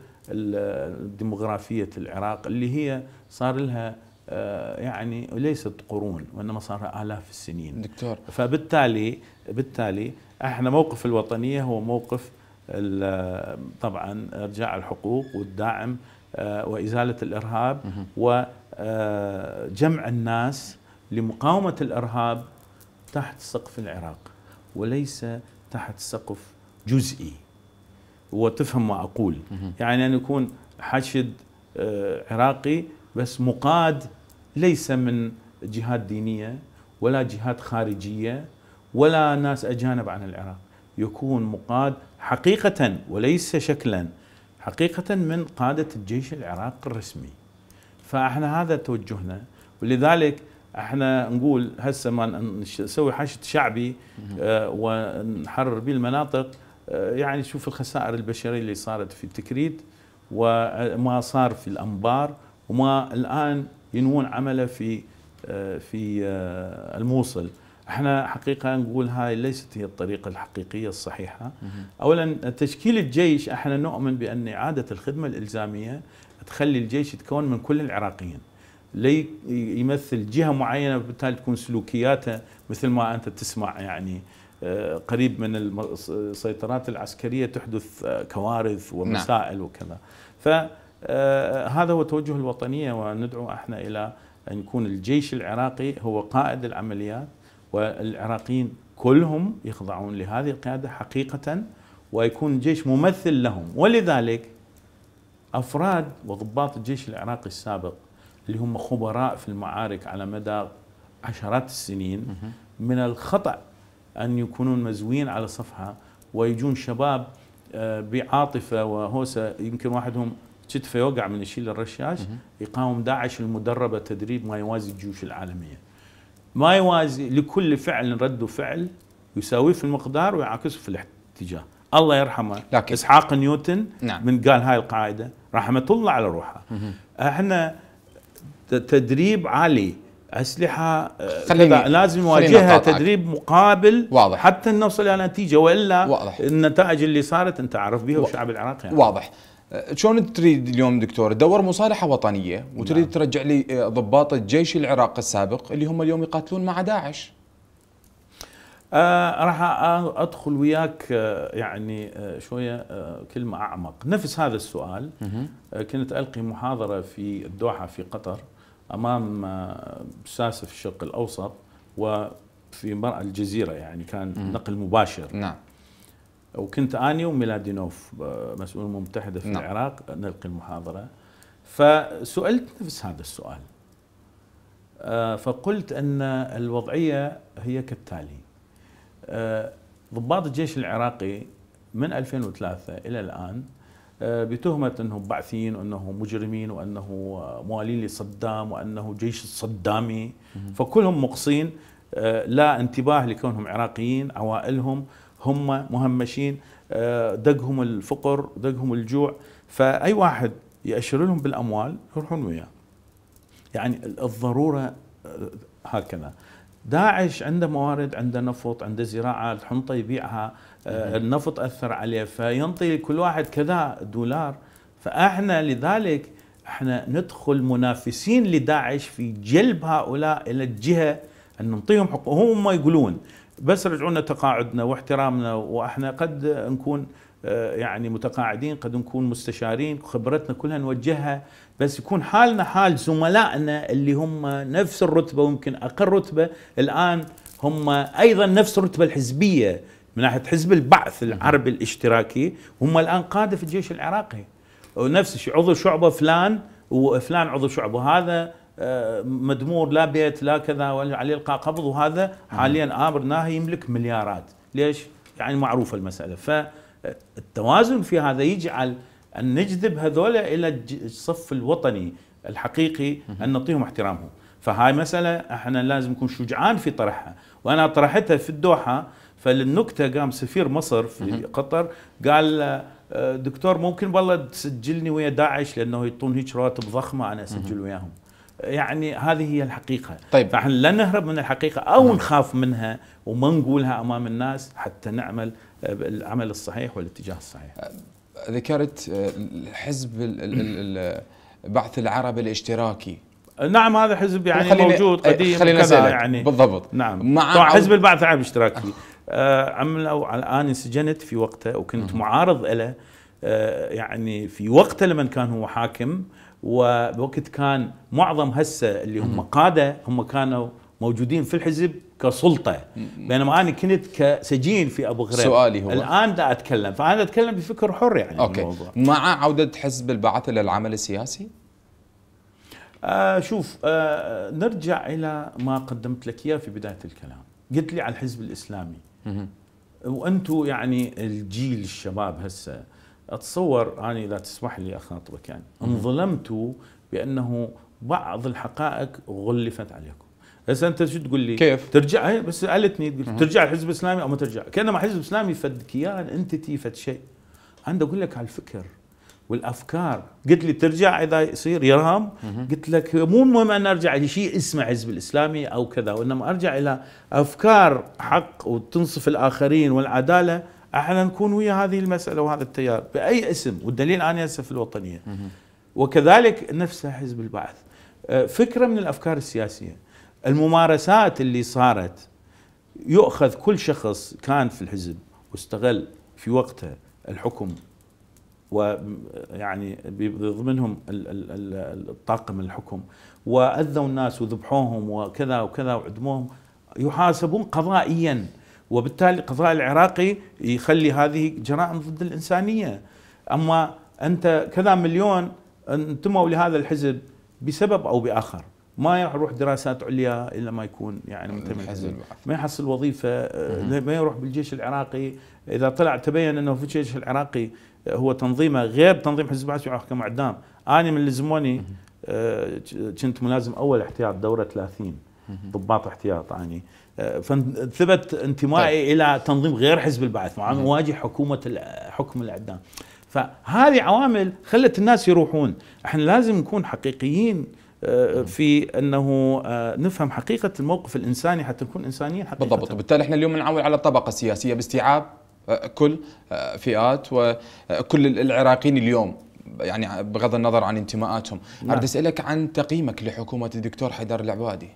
ديموغرافيه العراق اللي هي صار لها آه، يعني ليست قرون وانما صار الاف السنين دكتور فبالتالي بالتالي احنا موقف الوطنيه هو موقف طبعا ارجاع الحقوق والدعم وازاله الارهاب وجمع الناس لمقاومة الإرهاب تحت سقف العراق وليس تحت سقف جزئي وتفهم ما أقول يعني أن يكون حشد آه، عراقي بس مقاد ليس من جهات دينية ولا جهات خارجية ولا ناس أجانب عن العراق يكون مقاد حقيقة وليس شكلا حقيقة من قادة الجيش العراقي الرسمي فاحنا هذا توجهنا ولذلك احنا نقول هسه ما نسوي حشد شعبي آه، ونحرر به المناطق آه، يعني شوف الخسائر البشريه اللي صارت في التكريت وما صار في الانبار وما الان ينوون عمله في آه، في الموصل احنا حقيقه نقول هاي ليست هي الطريقه الحقيقيه الصحيحه اولا تشكيل الجيش احنا نؤمن بان اعاده الخدمه الالزاميه تخلي الجيش يتكون من كل العراقيين ليمثل يمثل جهه معينه وبالتالي تكون سلوكياته مثل ما انت تسمع يعني آه، قريب من السيطرات العسكريه تحدث آه، كوارث ومسائل نعم. وكذا فهذا آه، هو توجه الوطنيه وندعو احنا الى ان يكون الجيش العراقي هو قائد العمليات والعراقيين كلهم يخضعون لهذه القياده حقيقه ويكون الجيش ممثل لهم ولذلك افراد وضباط الجيش العراقي السابق اللي هم خبراء في المعارك على مدى عشرات السنين من الخطأ أن يكونون مزوين على صفحة ويجون شباب آه، بعاطفة وهوسة يمكن واحدهم كتفه يوقع من يشيل الرشاش يقاوم داعش المدربة تدريب ما يوازي الجيوش العالمية ما يوازي لكل فعل رد فعل يساويه في المقدار ويعاكسه في الاتجاه الله يرحمه لكن. اسحاق نيوتن نعم. من قال هاي القاعده رحمه الله على روحه احنا تدريب عالي اسلحه آه، خليني لازم نواجهها تدريب مقابل واضح حتى نوصل الى نتيجه والا واضح. النتائج اللي صارت انت عارف بها والشعب العراقي يعني. واضح آه، شلون تريد اليوم دكتور تدور مصالحه وطنيه وتريد نعم. ترجع لي آه، ضباط الجيش العراقي السابق اللي هم اليوم يقاتلون مع داعش آه راح ادخل وياك يعني شويه كلمه اعمق نفس هذا السؤال كنت القي محاضره في الدوحه في قطر امام آه، ساسه في الشرق الاوسط وفي مرأة الجزيره يعني كان مم. نقل مباشر نعم وكنت اني وميلادينوف آه، مسؤول الامم المتحده في نعم. العراق نلقي المحاضره فسئلت نفس هذا السؤال آه، فقلت ان الوضعيه هي كالتالي ضباط الجيش العراقي من 2003 الى الان آه، بتهمة أنهم بعثين وأنهم مجرمين وأنه آه، موالين لصدام وأنه جيش الصدامي فكلهم مقصين آه، لا انتباه لكونهم عراقيين عوائلهم هم مهمشين دقهم الفقر دقهم الجوع فأي واحد يأشر لهم بالأموال يروحون وياه يعني الضرورة هكذا داعش عنده موارد عنده نفط عنده زراعه الحنطه يبيعها آه، النفط اثر عليه فينطي كل واحد كذا دولار فاحنا لذلك احنا ندخل منافسين لداعش في جلب هؤلاء الى الجهه ان نعطيهم حقوقهم هم يقولون بس رجعونا تقاعدنا واحترامنا واحنا قد نكون آه، يعني متقاعدين قد نكون مستشارين خبرتنا كلها نوجهها بس يكون حالنا حال زملائنا اللي هم نفس الرتبه ويمكن اقل رتبه الان هم ايضا نفس الرتبه الحزبيه من ناحيه حزب البعث العربي الاشتراكي هم الان قاده في الجيش العراقي ونفس الشيء عضو شعبه فلان وفلان عضو شعبه هذا آه، مدمور لا بيت لا كذا ولا عليه القاء قبض وهذا حاليا امر ناهي يملك مليارات ليش؟ يعني معروفه المساله فالتوازن في هذا يجعل أن نجذب هذول إلى الصف الوطني الحقيقي أن نعطيهم احترامهم فهاي مسألة احنا لازم نكون شجعان في طرحها وأنا طرحتها في الدوحة فللنكتة قام سفير مصر في قطر قال آه، دكتور ممكن والله تسجلني ويا داعش لأنه يعطون هيك رواتب ضخمة أنا أسجل وياهم يعني هذه هي الحقيقه طيب فاحنا لا نهرب من الحقيقه او نخاف منها وما نقولها امام الناس حتى نعمل آه، العمل الصحيح والاتجاه الصحيح آه، ذكرت آه، حزب البعث العربي الاشتراكي آه، نعم هذا حزب يعني موجود آه، قديم خلينا كذا يعني بالضبط نعم مع طبعا حزب البعث العربي الاشتراكي آه عملوا انا انسجنت في وقته وكنت معارض له آه يعني في وقته لمن كان هو حاكم وبوقت كان معظم هسه اللي هم قاده هم كانوا موجودين في الحزب كسلطه بينما انا كنت كسجين في ابو غريب سؤالي هو الان دا اتكلم فانا اتكلم بفكر حر يعني أوكي. الموضوع مع عوده حزب البعث للعمل السياسي؟ آه شوف آه نرجع الى ما قدمت لك اياه في بدايه الكلام قلت لي على الحزب الاسلامي وانتم يعني الجيل الشباب هسه اتصور انا يعني اذا تسمح لي اخاطبك يعني انظلمتوا بانه بعض الحقائق غلفت عليكم هسه انت شو تقول لي؟ كيف؟ ترجع هي بس سالتني قلت ترجع الحزب الاسلامي او ما ترجع، كانما الحزب الاسلامي فد كيان انتيتي فد شيء. انا اقول لك على الفكر والافكار، قلت لي ترجع اذا يصير يرهم قلت لك مو المهم ان ارجع لشيء اسمه حزب الاسلامي او كذا، وانما ارجع الى افكار حق وتنصف الاخرين والعداله، احنا نكون ويا هذه المساله وهذا التيار باي اسم، والدليل انا هسه في الوطنيه. وكذلك نفسه حزب البعث. آه، فكره من الافكار السياسيه. الممارسات اللي صارت يؤخذ كل شخص كان في الحزب واستغل في وقته الحكم ويعني ضمنهم الطاقم الحكم واذوا الناس وذبحوهم وكذا وكذا وعدموهم يحاسبون قضائيا وبالتالي القضاء العراقي يخلي هذه جرائم ضد الانسانيه اما انت كذا مليون انتموا لهذا الحزب بسبب او باخر ما راح يروح دراسات عليا الا ما يكون يعني منتمي للحزب ما يحصل وظيفه آه، ما يروح بالجيش العراقي اذا طلع تبين انه في الجيش العراقي آه، هو تنظيمه غير تنظيم حزب البعث يروح اعدام انا من لزموني آه، كنت ملازم اول احتياط دوره 30 ضباط احتياط يعني فثبت انتمائي طيب. الى تنظيم غير حزب البعث مع مواجه حكومه حكم الاعدام فهذه عوامل خلت الناس يروحون احنا لازم نكون حقيقيين آه، في انه آه، نفهم حقيقه الموقف الانساني حتى نكون انسانيين حقيقه بالضبط وبالتالي احنا اليوم نعول على الطبقه السياسيه باستيعاب آه، كل فئات وكل العراقيين اليوم يعني بغض النظر عن انتماءاتهم نعم. اريد اسالك عن تقييمك لحكومه الدكتور حيدر العبادي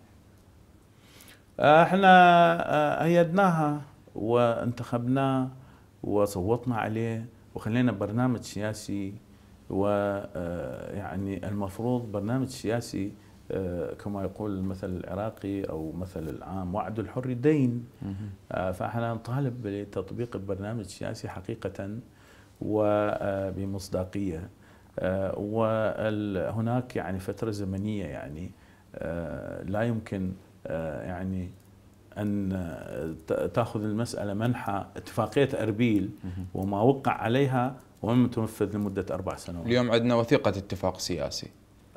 احنا ايدناها وانتخبناه وصوتنا عليه وخلينا برنامج سياسي ويعني آه، المفروض برنامج سياسي آه، كما يقول المثل العراقي او مثل العام وعد الحر دين آه، فاحنا نطالب بتطبيق البرنامج السياسي حقيقه وبمصداقيه وهناك يعني فتره زمنيه يعني لا يمكن يعني ان تاخذ المساله منحى اتفاقيه اربيل وما وقع عليها تنفذ لمده اربع سنوات. اليوم عندنا وثيقه اتفاق سياسي.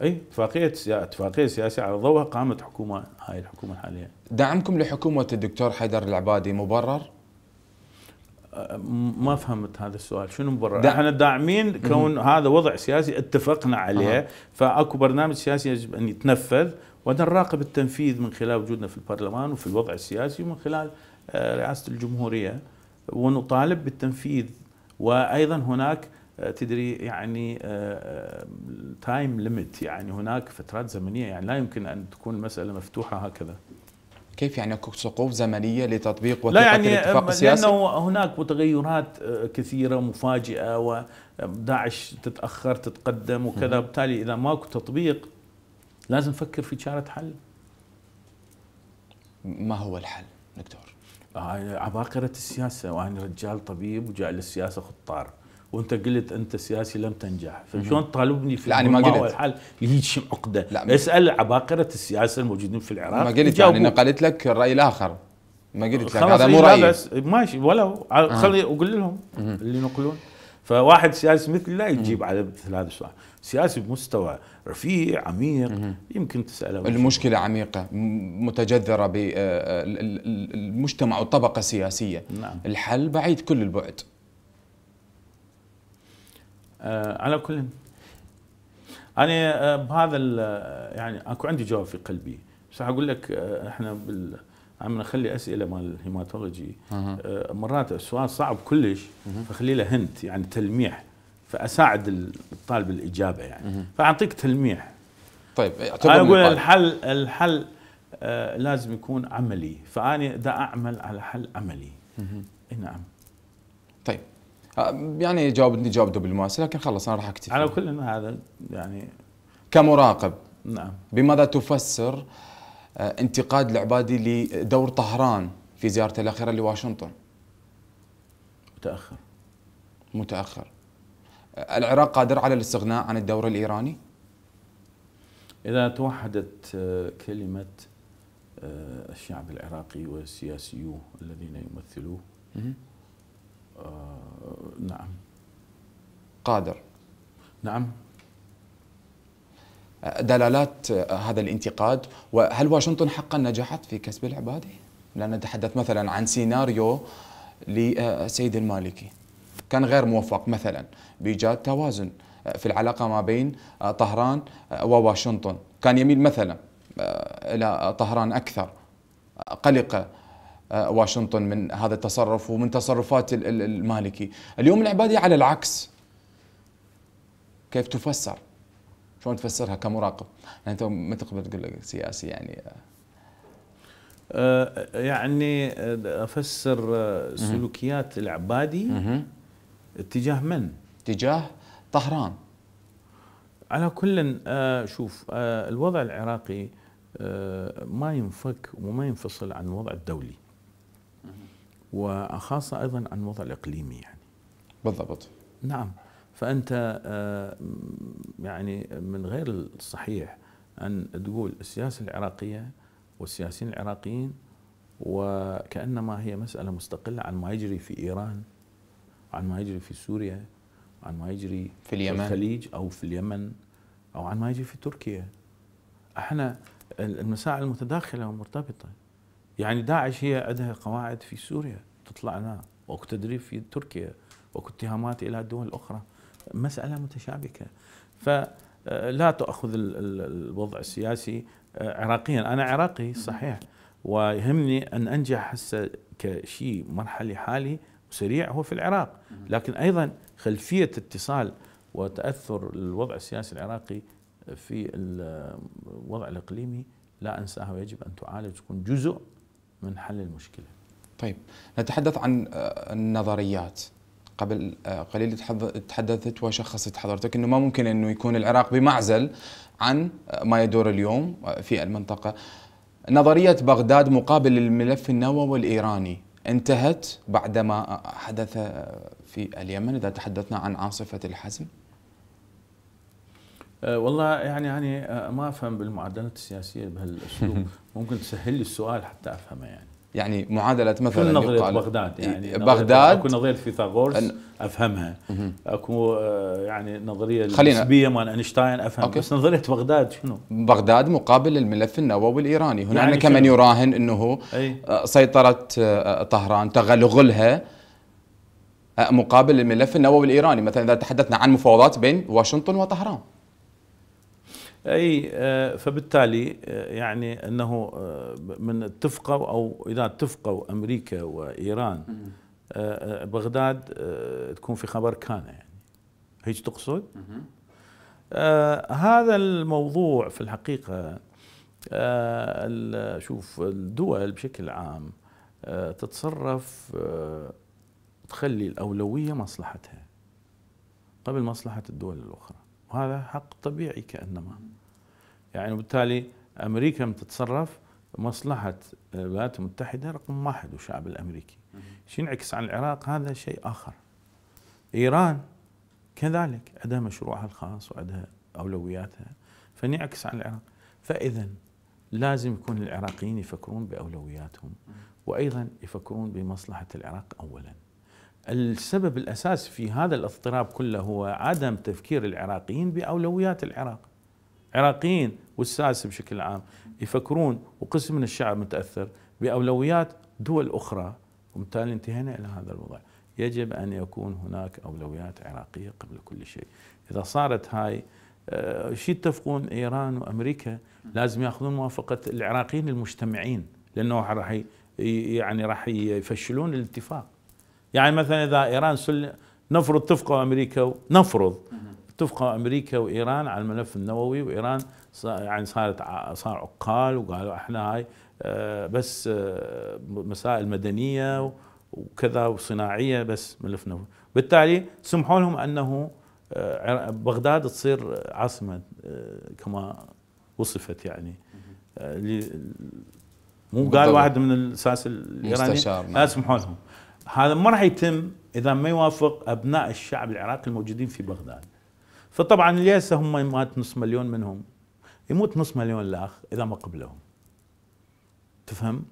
اي اتفاقيه اتفاقيه سياسيه على ضوءها قامت حكومه هاي الحكومه الحاليه. دعمكم لحكومه الدكتور حيدر العبادي مبرر؟ ما فهمت هذا السؤال شنو مبرر دا... احنا داعمين كون هذا وضع سياسي اتفقنا عليه أه. فاكو برنامج سياسي يجب ان يتنفذ ونراقب التنفيذ من خلال وجودنا في البرلمان وفي الوضع السياسي ومن خلال آه، رئاسه الجمهوريه ونطالب بالتنفيذ وايضا هناك آه، تدري يعني تايم آه، ليميت آه، يعني هناك فترات زمنيه يعني لا يمكن ان تكون المساله مفتوحه هكذا كيف يعني اكو سقوف زمنيه لتطبيق وثيقه لا يعني الاتفاق السياسي؟ لانه هناك متغيرات كثيره مفاجئه وداعش تتاخر تتقدم وكذا وبالتالي اذا ماكو تطبيق لازم نفكر في شارة حل ما هو الحل دكتور؟ عباقرة السياسة وأنا رجال طبيب وجعل السياسة خطار وانت قلت انت سياسي لم تنجح فشلون تطالبني في يعني ما قلت الحال عقده لا اسال عباقره السياسه الموجودين في العراق ما قلت يعني نقلت لك الراي الاخر ما قلت لك هذا مو رايي ماشي ولو آه. خلي اقول لهم اللي ينقلون فواحد سياسي مثلي لا يجيب على مثل هذا السؤال سياسي بمستوى رفيع عميق يمكن تساله المشكله عميقه متجذره بالمجتمع آه، آه، والطبقه السياسيه نعم. الحل بعيد كل البعد آه، على كل انا بهذا يعني اكو عندي جواب في قلبي بس اقول لك احنا بال عم نخلي اسئله مال الهيماتولوجي أه. مرات السؤال صعب كلش فخلي له هنت يعني تلميح فاساعد الطالب الاجابه يعني أه. فاعطيك تلميح طيب انا اقول الحل الحل آه لازم يكون عملي فاني دا اعمل على حل عملي اي نعم طيب آه، يعني جاوبني جاوب دبلوماسي لكن خلص انا راح اكتفي على كل هذا يعني كمراقب نعم بماذا تفسر آه، انتقاد العبادي لدور طهران في زيارته الاخيره لواشنطن متاخر متاخر آه، العراق قادر على الاستغناء عن الدور الايراني اذا توحدت آه، كلمه الشعب العراقي والسياسيون الذين يمثلوه آه نعم قادر نعم دلالات آه، هذا الانتقاد وهل واشنطن حقا نجحت في كسب العباده؟ لا نتحدث مثلا عن سيناريو لسيد المالكي كان غير موفق مثلا بايجاد توازن آه، في العلاقه ما بين آه، طهران وواشنطن كان يميل مثلا الى طهران اكثر قلق واشنطن من هذا التصرف ومن تصرفات المالكي اليوم العبادي على العكس كيف تفسر شلون تفسرها كمراقب؟ يعني انت ما تقبل تقول سياسي يعني أه يعني آه، افسر آه، سلوكيات العبادي اتجاه من؟ اتجاه طهران على كل أه شوف أه الوضع العراقي آه، ما ينفك وما ينفصل عن الوضع الدولي وخاصة أيضا عن الوضع الإقليمي يعني بالضبط نعم فانت آه، يعني من غير الصحيح ان تقول السياسه العراقيه والسياسيين العراقيين وكانما هي مساله مستقله عن ما يجري في ايران عن ما يجري في سوريا عن ما يجري في اليمن الخليج او في اليمن او عن ما يجري في تركيا احنا المسائل متداخله ومرتبطه يعني داعش هي عندها قواعد في سوريا تطلع لها واكو تدريب في تركيا واكو اتهامات الى دول اخرى مسألة متشابكة فلا آه، تأخذ الوضع السياسي آه، عراقيا أنا عراقي صحيح ويهمني أن أنجح هسه كشيء مرحلي حالي وسريع هو في العراق لكن أيضا خلفية اتصال وتأثر الوضع السياسي العراقي في الوضع آه، الإقليمي لا أنساها ويجب أن تعالج تكون جزء من حل المشكلة طيب نتحدث عن النظريات قبل آه، قليل تحدثت وشخصت حضرتك انه ما ممكن انه يكون العراق بمعزل عن ما يدور اليوم في المنطقه. نظريه بغداد مقابل الملف النووي الايراني انتهت بعدما حدث في اليمن اذا تحدثنا عن عاصفه الحزم. آه، والله يعني يعني آه، ما افهم بالمعادلات السياسيه بهالاسلوب ممكن تسهل لي السؤال حتى افهمه يعني يعني معادله مثلا كل نظريه بغداد يعني بغداد اكو نظريه فيثاغورس افهمها اكو آه، يعني نظريه خلينا النسبيه مال اينشتاين افهمها أوكي. بس نظريه بغداد شنو؟ بغداد مقابل الملف النووي الايراني هناك يعني كمن يراهن انه آه، أي. سيطره آه، طهران تغلغلها مقابل الملف النووي الايراني مثلا اذا تحدثنا عن مفاوضات بين واشنطن وطهران اي آه، فبالتالي آه، يعني انه آه، من اتفقوا او اذا اتفقوا امريكا وايران بغداد تكون في خبر كان يعني هيك تقصد؟ هذا الموضوع في الحقيقه شوف الدول بشكل عام تتصرف تخلي الاولويه مصلحتها قبل مصلحه الدول الاخرى وهذا حق طبيعي كانما يعني وبالتالي امريكا بتتصرف مصلحه آه، الولايات المتحده رقم واحد والشعب الامريكي شيء ينعكس عن العراق هذا شيء اخر ايران كذلك عندها مشروعها الخاص وعندها اولوياتها فنعكس عن العراق فاذا لازم يكون العراقيين يفكرون باولوياتهم وايضا يفكرون بمصلحه العراق اولا السبب الاساسي في هذا الاضطراب كله هو عدم تفكير العراقيين باولويات العراق. العراقيين والساسة بشكل عام يفكرون وقسم من الشعب متأثر بأولويات دول أخرى وبالتالي انتهينا إلى هذا الوضع يجب أن يكون هناك أولويات عراقية قبل كل شيء إذا صارت هاي آه، شيء يتفقون إيران وأمريكا لازم يأخذون موافقة العراقيين المجتمعين لأنه راح يعني راح يفشلون الاتفاق يعني مثلا إذا إيران سل نفرض اتفقوا أمريكا نفرض اتفقوا أمريكا وإيران على الملف النووي وإيران يعني صارت صار عقال وقالوا احنا هاي آه، بس آه، مسائل مدنيه وكذا وصناعيه بس ملفنا بالتالي سمحوا لهم انه آه، بغداد تصير عاصمه كما وصفت يعني مو قال واحد من الاساس الايراني نعم. لا سمحوا لهم هذا ما راح يتم اذا ما يوافق ابناء الشعب العراقي الموجودين في بغداد فطبعا اليس هم مات نص مليون منهم يموت نص مليون لاخ اذا ما قبلهم تفهم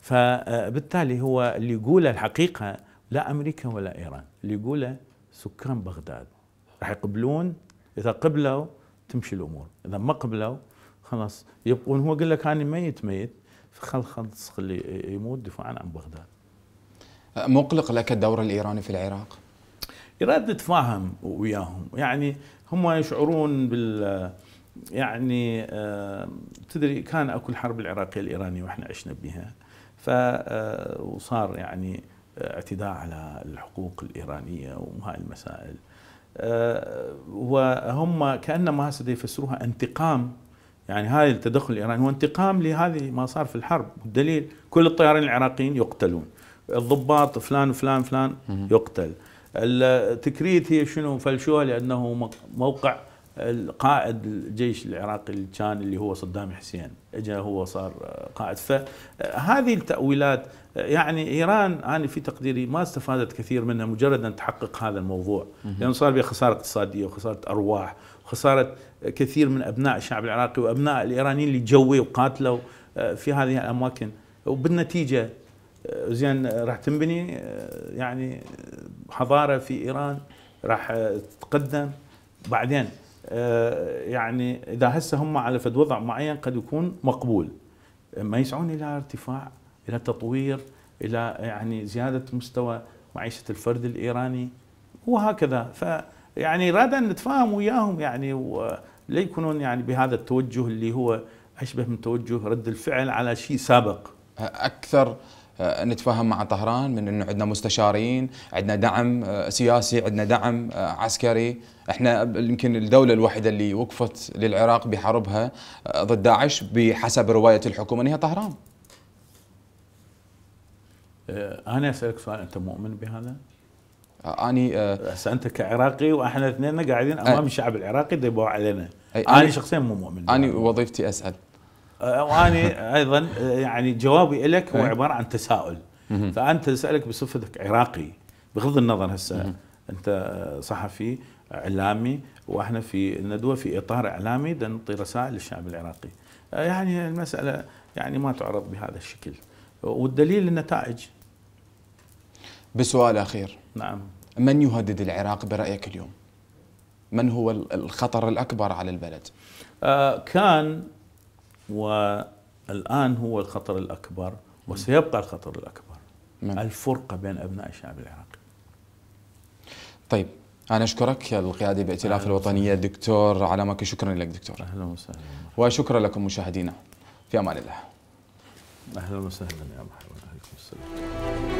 فبالتالي آه، هو اللي يقوله الحقيقه لا امريكا ولا ايران اللي يقوله سكان بغداد راح يقبلون اذا قبلوا تمشي الامور اذا ما قبلوا خلاص يبقون هو قال لك انا ميت ميت فخل خلص خلي آه، يموت دفاعا عن بغداد آه، مقلق لك الدور الايراني في العراق؟ يراد تتفاهم وياهم يعني هم يشعرون بال يعني آه، تدري كان اكو الحرب العراقيه الايرانيه واحنا عشنا بها ف آه، وصار يعني اعتداء على الحقوق الايرانيه وهاي المسائل آه، وهم كانما هسه يفسروها انتقام يعني هذا التدخل الايراني هو انتقام لهذه ما صار في الحرب والدليل كل الطيارين العراقيين يقتلون الضباط فلان فلان فلان يقتل التكريت هي شنو فلشوها لانه موقع القائد الجيش العراقي اللي كان اللي هو صدام حسين اجى هو صار قائد فهذه التاويلات يعني ايران انا في تقديري ما استفادت كثير منها مجرد ان تحقق هذا الموضوع لانه يعني صار بها خساره اقتصاديه وخساره ارواح وخساره كثير من ابناء الشعب العراقي وابناء الايرانيين اللي جوي وقاتلوا آه، في هذه الاماكن وبالنتيجه آه، زين آه، راح تنبني يعني حضاره في ايران راح تتقدم بعدين آه، يعني اذا هسه هم على فد وضع معين قد يكون مقبول ما يسعون الى ارتفاع الى تطوير الى يعني زياده مستوى معيشه الفرد الايراني وهكذا فيعني يعني رادا نتفاهم وياهم يعني ولا يكونون يعني بهذا التوجه اللي هو اشبه من توجه رد الفعل على شيء سابق اكثر آه، نتفاهم مع طهران من انه عندنا مستشارين، عندنا دعم آه، سياسي، عندنا دعم آه، عسكري، احنا يمكن الدوله الوحيده اللي وقفت للعراق بحربها ضد داعش بحسب روايه الحكومه ان هي طهران. انا اسالك سؤال انت مؤمن بهذا؟ اني هسه انت كعراقي واحنا اثنين قاعدين امام الشعب العراقي يبوا علينا. انا شخصيا مو مؤمن. انا وظيفتي اسال. واني ايضا يعني جوابي لك هو إيه. عباره عن تساؤل فانت اسالك بصفتك عراقي بغض النظر هسه انت صحفي اعلامي واحنا في الندوه في اطار اعلامي نعطي رسائل للشعب العراقي يعني المساله يعني ما تعرض بهذا الشكل والدليل النتائج بسؤال اخير نعم من يهدد العراق برايك اليوم؟ من هو الخطر الاكبر على البلد؟ آه، كان والآن هو الخطر الأكبر وسيبقى الخطر الأكبر من. الفرقة بين أبناء الشعب العراقي طيب أنا أشكرك القيادي بائتلاف الوطنية الدكتور علاء شكرا لك دكتور أهلا وسهلا وشكرا لكم مشاهدينا في أمان الله أهلا وسهلا يا محمد عليكم السلام